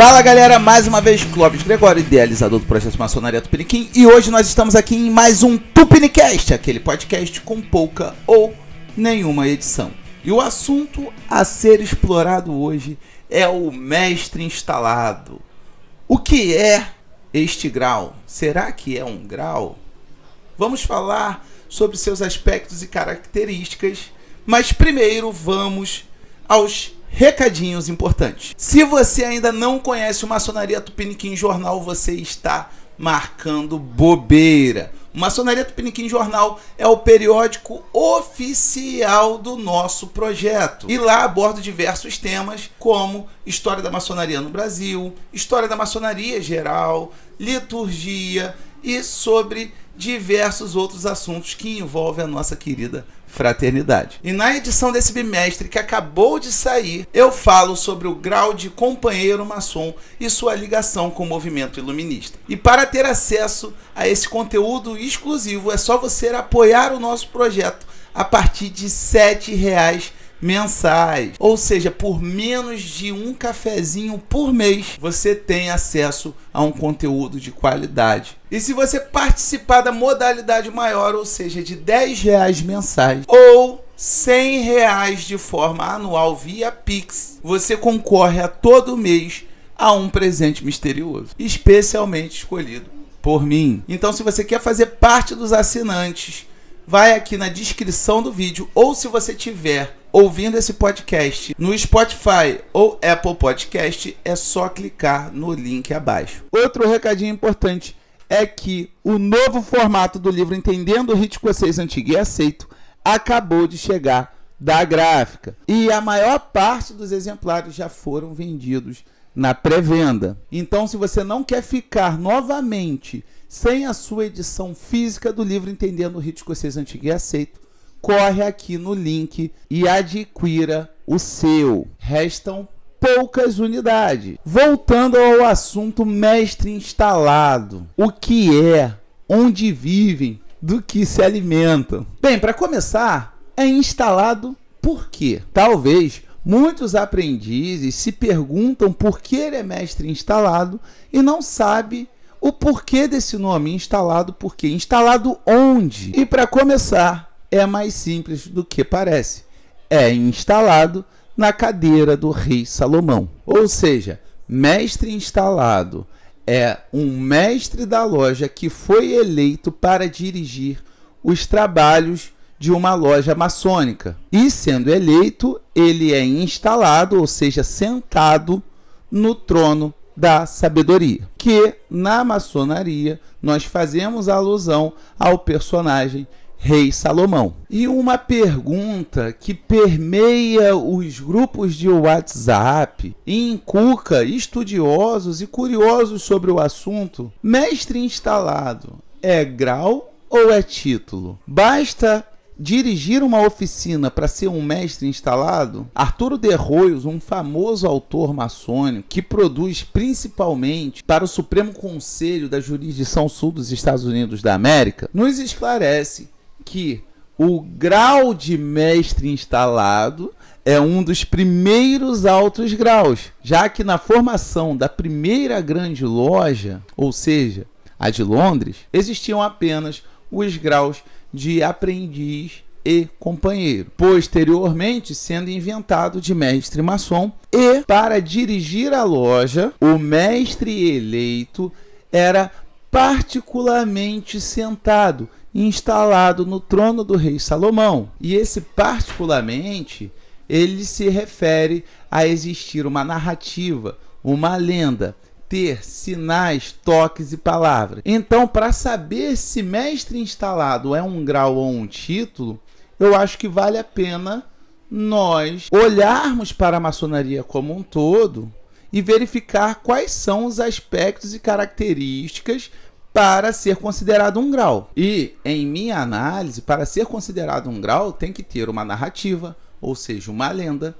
Fala galera, mais uma vez Clóvis Gregório, idealizador do processo Maçonaria Tupiniquim, e hoje nós estamos aqui em mais um Tupinicast, aquele podcast com pouca ou nenhuma edição. E o assunto a ser explorado hoje é o mestre instalado. O que é este grau? Será que é um grau? Vamos falar sobre seus aspectos e características, mas primeiro vamos aos recadinhos importantes. Se você ainda não conhece o Maçonaria Tupiniquim Jornal, você está marcando bobeira. O Maçonaria Tupiniquim Jornal é o periódico oficial do nosso projeto. E lá abordo diversos temas como história da maçonaria no Brasil, história da maçonaria geral, liturgia, e sobre diversos outros assuntos que envolvem a nossa querida fraternidade. E na edição desse bimestre que acabou de sair, eu falo sobre o grau de companheiro maçom e sua ligação com o movimento iluminista. E para ter acesso a esse conteúdo exclusivo, é só você apoiar o nosso projeto a partir de R$ 7,00 mensais. Ou seja, por menos de um cafezinho por mês, você tem acesso a um conteúdo de qualidade. E se você participar da modalidade maior, ou seja, de 10 reais mensais, ou 100 reais de forma anual via Pix, você concorre a todo mês a um presente misterioso, especialmente escolhido por mim. Então, se você quer fazer parte dos assinantes, vai aqui na descrição do vídeo ou se você tiver ouvindo esse podcast no Spotify ou Apple Podcast, é só clicar no link abaixo. Outro recadinho importante é que o novo formato do livro Entendendo o Ritmo Esseis Antigo e Aceito acabou de chegar da gráfica. E a maior parte dos exemplares já foram vendidos na pré-venda. Então, se você não quer ficar novamente sem a sua edição física do livro Entendendo o Ritmo Esseis Antigo e Aceito, corre aqui no link e adquira o seu. Restam poucas unidades. Voltando ao assunto mestre instalado, o que é, onde vivem, do que se alimentam. Bem, para começar, é instalado por quê? Talvez muitos aprendizes se perguntam por que ele é mestre instalado e não sabe o porquê desse nome instalado, porque instalado onde? E para começar, é mais simples do que parece. É instalado na cadeira do rei Salomão. Ou seja, mestre instalado é um mestre da loja que foi eleito para dirigir os trabalhos de uma loja maçônica. E sendo eleito, ele é instalado, ou seja, sentado no trono da sabedoria, que na maçonaria nós fazemos alusão ao personagem rei Salomão. E uma pergunta que permeia os grupos de WhatsApp e inculca estudiosos e curiosos sobre o assunto: mestre instalado é grau ou é título? Basta dirigir uma oficina para ser um mestre instalado? Arturo de Roios, um famoso autor maçônico que produz principalmente para o Supremo Conselho da Jurisdição Sul dos Estados Unidos da América, nos esclarece que o grau de mestre instalado é um dos primeiros altos graus, já que na formação da primeira grande loja, ou seja, a de Londres, existiam apenas os graus de aprendiz e companheiro, posteriormente sendo inventado de mestre maçom, e para dirigir a loja, o mestre eleito era particularmente sentado instalado no trono do rei Salomão. E esse particularmente, ele se refere a existir uma narrativa, uma lenda, ter sinais, toques e palavras. Então, para saber se mestre instalado é um grau ou um título, eu acho que vale a pena nós olharmos para a maçonaria como um todo e verificar quais são os aspectos e características para ser considerado um grau. E, em minha análise, para ser considerado um grau, tem que ter uma narrativa, ou seja, uma lenda,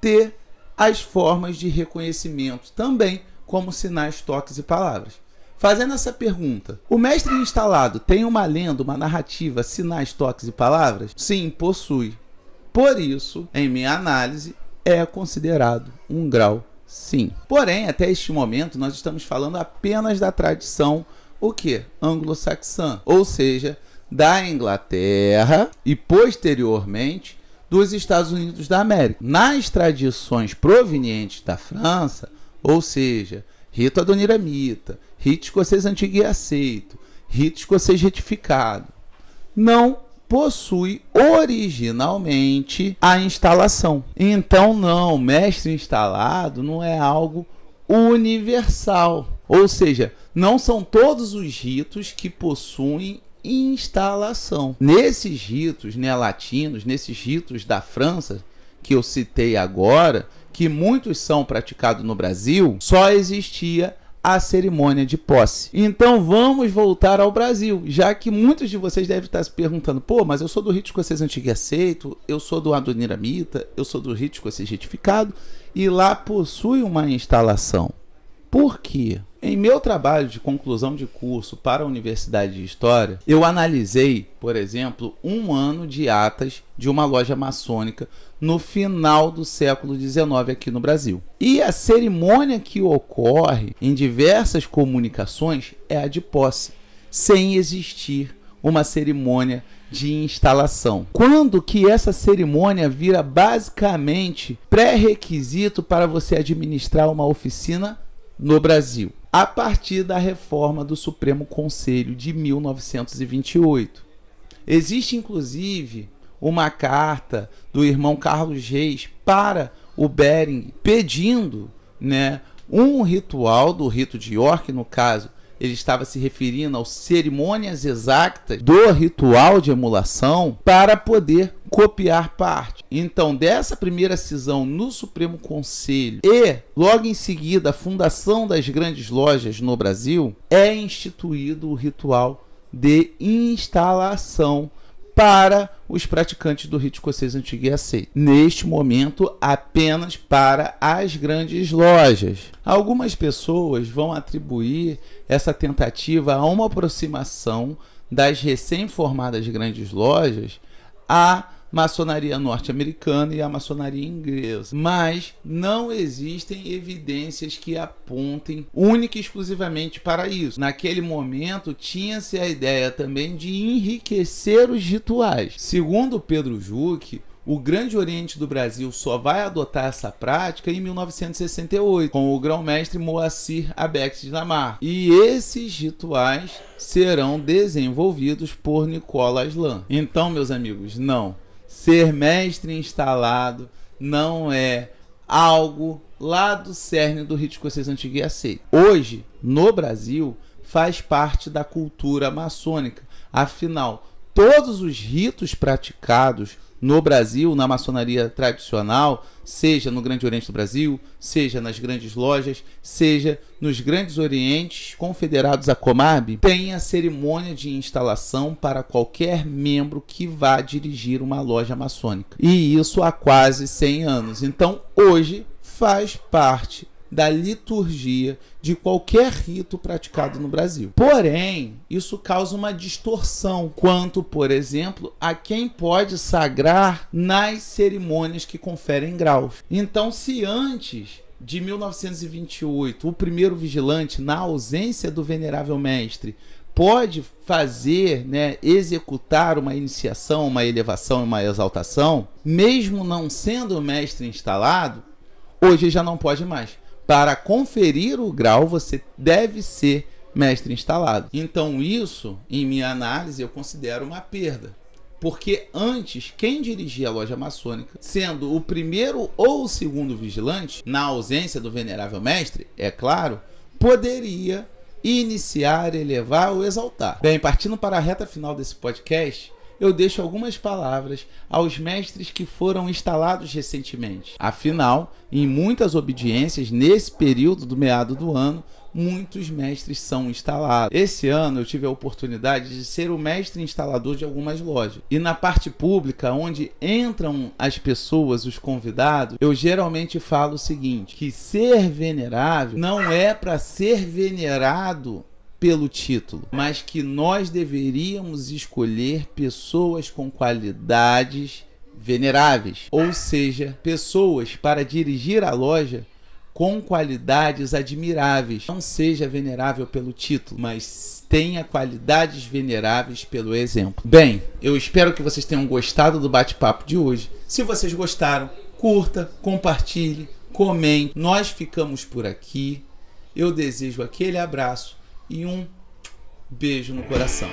ter as formas de reconhecimento também, como sinais, toques e palavras. Fazendo essa pergunta, o mestre instalado tem uma lenda, uma narrativa, sinais, toques e palavras? Sim, possui. Por isso, em minha análise, é considerado um grau, sim. Porém, até este momento, nós estamos falando apenas da tradição o que? Anglo-saxã, ou seja, da Inglaterra e posteriormente dos Estados Unidos da América. Nas tradições provenientes da França, ou seja, rito adoniramita, rito escocês antigo e aceito, rito escocês retificado, não possui originalmente a instalação. Então, não, mestre instalado não é algo universal. Ou seja, não são todos os ritos que possuem instalação. Nesses ritos neolatinos, né, nesses ritos da França que eu citei agora, que muitos são praticados no Brasil, só existia a cerimônia de posse. Então vamos voltar ao Brasil, já que muitos de vocês devem estar se perguntando: pô, mas eu sou do rito escocês antigo e aceito, eu sou do Adoniramita, eu sou do rito escocês retificado, e lá possui uma instalação. Por quê? Em meu trabalho de conclusão de curso para a Universidade de História, eu analisei, por exemplo, um ano de atas de uma loja maçônica no final do século XIX aqui no Brasil. E a cerimônia que ocorre em diversas comunicações é a de posse, sem existir uma cerimônia de instalação. Quando que essa cerimônia vira basicamente pré-requisito para você administrar uma oficina no Brasil? a partir da reforma do Supremo Conselho de 1928. Existe, inclusive, uma carta do irmão Carlos Reis para o Bering pedindo né, um ritual do rito de York, no caso, ele estava se referindo às cerimônias exatas do ritual de emulação para poder copiar parte. Então, dessa primeira cisão no Supremo Conselho e logo em seguida a fundação das grandes lojas no Brasil, é instituído o ritual de instalação para os praticantes do rito escocês antigo e aceito. Neste momento, apenas para as grandes lojas. Algumas pessoas vão atribuir essa tentativa a uma aproximação das recém-formadas grandes lojas a maçonaria norte-americana e a maçonaria inglesa. Mas não existem evidências que apontem única e exclusivamente para isso. Naquele momento, tinha-se a ideia também de enriquecer os rituais. Segundo Pedro Juque, o Grande Oriente do Brasil só vai adotar essa prática em 1968, com o grão-mestre Moacir Abex de Namar. E esses rituais serão desenvolvidos por Nicolas Lan. Então, meus amigos, não Ser mestre instalado não é algo lá do cerne do rito escocês antigo e aceito. Hoje, no Brasil, faz parte da cultura maçônica. Afinal, todos os ritos praticados no Brasil, na maçonaria tradicional, seja no Grande Oriente do Brasil, seja nas grandes lojas, seja nos grandes orientes confederados à Comab, tem a cerimônia de instalação para qualquer membro que vá dirigir uma loja maçônica. E isso há quase 100 anos. Então, hoje faz parte da liturgia de qualquer rito praticado no Brasil. Porém, isso causa uma distorção quanto, por exemplo, a quem pode sagrar nas cerimônias que conferem graus. Então, se antes de 1928, o primeiro vigilante, na ausência do venerável mestre, pode fazer, né, executar uma iniciação, uma elevação e uma exaltação, mesmo não sendo o mestre instalado, hoje já não pode mais para conferir o grau, você deve ser mestre instalado. Então, isso, em minha análise, eu considero uma perda. Porque antes, quem dirigia a loja maçônica, sendo o primeiro ou o segundo vigilante, na ausência do venerável mestre, é claro, poderia iniciar, elevar ou exaltar. Bem, partindo para a reta final desse podcast, eu deixo algumas palavras aos mestres que foram instalados recentemente. Afinal, em muitas obediências, nesse período do meado do ano, muitos mestres são instalados. Esse ano eu tive a oportunidade de ser o mestre instalador de algumas lojas. E na parte pública, onde entram as pessoas, os convidados, eu geralmente falo o seguinte: que ser venerável não é para ser venerado pelo título, mas que nós deveríamos escolher pessoas com qualidades veneráveis, ou seja, pessoas para dirigir a loja com qualidades admiráveis. Não seja venerável pelo título, mas tenha qualidades veneráveis pelo exemplo. Bem, eu espero que vocês tenham gostado do bate-papo de hoje. Se vocês gostaram, curta, compartilhe, comente. Nós ficamos por aqui. Eu desejo aquele abraço e um beijo no coração.